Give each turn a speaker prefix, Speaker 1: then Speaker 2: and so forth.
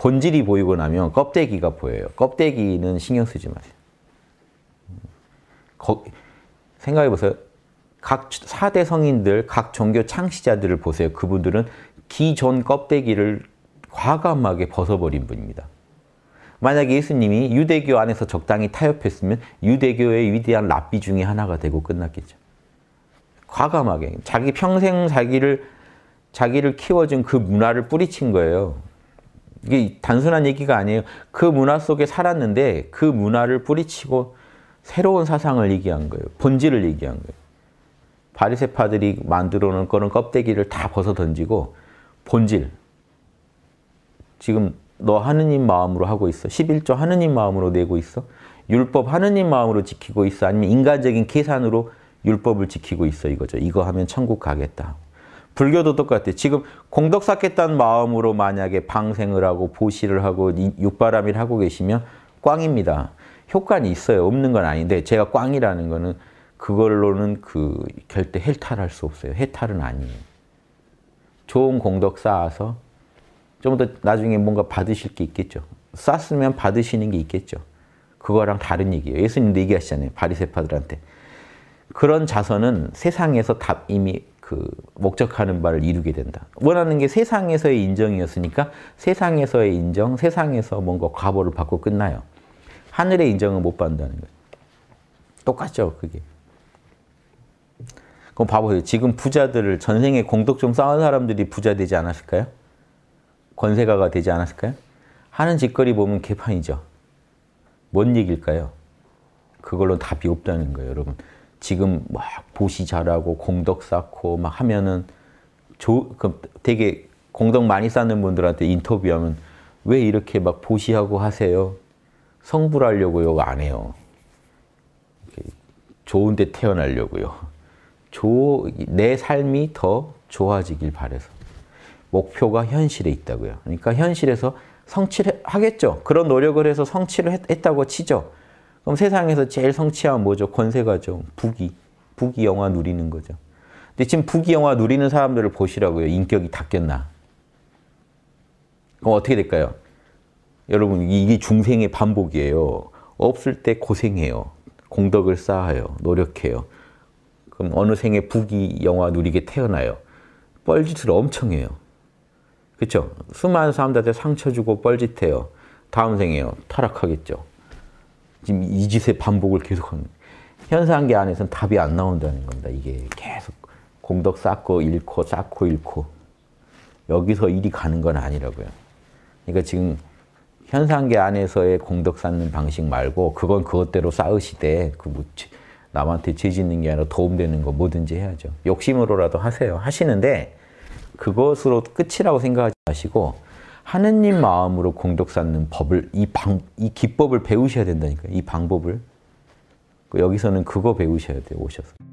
Speaker 1: 본질이 보이고 나면 껍데기가 보여요. 껍데기는 신경 쓰지 마세요. 거, 생각해보세요. 각 4대 성인들, 각 종교 창시자들을 보세요. 그분들은 기존 껍데기를 과감하게 벗어버린 분입니다. 만약에 예수님이 유대교 안에서 적당히 타협했으면 유대교의 위대한 랍비 중에 하나가 되고 끝났겠죠. 과감하게 자기 평생 자기를 자기를 키워준 그 문화를 뿌리친 거예요. 이게 단순한 얘기가 아니에요. 그 문화 속에 살았는데 그 문화를 뿌리치고 새로운 사상을 얘기한 거예요. 본질을 얘기한 거예요. 바리세파들이 만들어 놓은 거는 껍데기를 다 벗어 던지고 본질. 지금 너 하느님 마음으로 하고 있어. 11조 하느님 마음으로 내고 있어. 율법 하느님 마음으로 지키고 있어. 아니면 인간적인 계산으로 율법을 지키고 있어 이거죠. 이거 하면 천국 가겠다. 불교도 똑같아요. 지금 공덕 쌓겠다는 마음으로 만약에 방생을 하고 보시를 하고 육바람일 하고 계시면 꽝입니다. 효과는 있어요. 없는 건 아닌데 제가 꽝이라는 거는 그걸로는 그 절대 해탈할 수 없어요. 해탈은 아니에요. 좋은 공덕 쌓아서 좀 더 나중에 뭔가 받으실 게 있겠죠. 쌓으면 받으시는 게 있겠죠. 그거랑 다른 얘기예요. 예수님도 얘기하시잖아요. 바리세파들한테. 그런 자선은 세상에서 답 이미 그 목적하는 바를 이루게 된다. 원하는 게 세상에서의 인정이었으니까 세상에서의 인정, 세상에서 뭔가 과보를 받고 끝나요. 하늘의 인정은 못 받는다는 거예요. 똑같죠, 그게. 그럼 봐보세요. 지금 부자들을 전생에 공덕 좀 쌓은 사람들이 부자 되지 않았을까요? 권세가가 되지 않았을까요? 하는 짓거리 보면 개판이죠. 뭔 얘기일까요? 그걸로 답이 없다는 거예요, 여러분. 지금 막 보시 잘하고 공덕 쌓고 막 하면은 조, 그 되게 공덕 많이 쌓는 분들한테 인터뷰하면 왜 이렇게 막 보시하고 하세요? 성불하려고요? 안 해요. 좋은데 태어나려고요. 조, 내 삶이 더 좋아지길 바래서. 목표가 현실에 있다고요. 그러니까 현실에서 성취를 하겠죠. 그런 노력을 해서 성취를 했, 다고 치죠. 그럼 세상에서 제일 성취한면 뭐죠? 권세가죠. 부귀. 부귀 영화 누리는 거죠. 근데 지금 부귀 영화 누리는 사람들을 보시라고요. 인격이 닦였나. 그럼 어떻게 될까요? 여러분 이게 중생의 반복이에요. 없을 때 고생해요. 공덕을 쌓아요. 노력해요. 그럼 어느 생에 부귀 영화 누리게 태어나요. 뻘짓을 엄청 해요. 그렇죠? 수많은 사람들한테 상처 주고 뻘짓해요. 다음 생에요. 타락하겠죠. 지금 이 짓의 반복을 계속하는 현상계 안에서는 답이 안 나온다는 겁니다. 이게 계속 공덕 쌓고 잃고 쌓고 잃고 여기서 일이 가는 건 아니라고요. 그러니까 지금 현상계 안에서의 공덕 쌓는 방식 말고 그건 그것대로 쌓으시되 그 뭐 남한테 죄 짓는 게 아니라 도움되는 거 뭐든지 해야죠. 욕심으로라도 하세요. 하시는데 그것으로 끝이라고 생각하지 마시고 하느님 마음으로 공덕 쌓는 법을 이 방 이 기법을 배우셔야 된다니까요. 이 방법을 그 여기서는 그거 배우셔야 돼요. 오셔서.